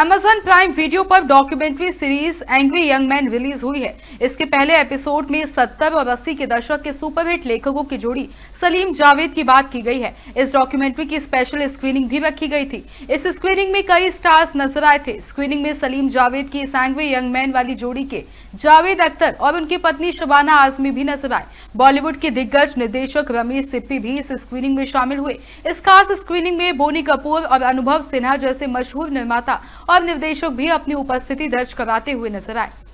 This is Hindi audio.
Amazon प्राइम वीडियो पर documentary series angry young man release हुई है इसके पहले एपिसोड में 70 और 80 के दशक के सुपरहिट लेखकों की जोड़ी सलीम जावेद की बात की गई है इस डॉक्यूमेंट्री की स्पेशल स्क्रीनिंग भी रखी गई थी इस स्क्रीनिंग में कई स्टार्स नजर आए थे स्क्रीनिंग में सलीम जावेद की इस एंग्री यंग मैन वाली जोड़ी के जावेद अख्तर और उनकी पत्नी शबाना आजमी भी नजर आए बॉलीवुड के दिग्गज निर्देशक रमेश सिप्पी भी इस स्क्रीनिंग में शामिल हुए इस खास स्क्रीनिंग में बोनी कपूर और अनुभव सिन्हा जैसे मशहूर निर्माता और निर्देशक भी अपनी उपस्थिति दर्ज कराते हुए नजर आए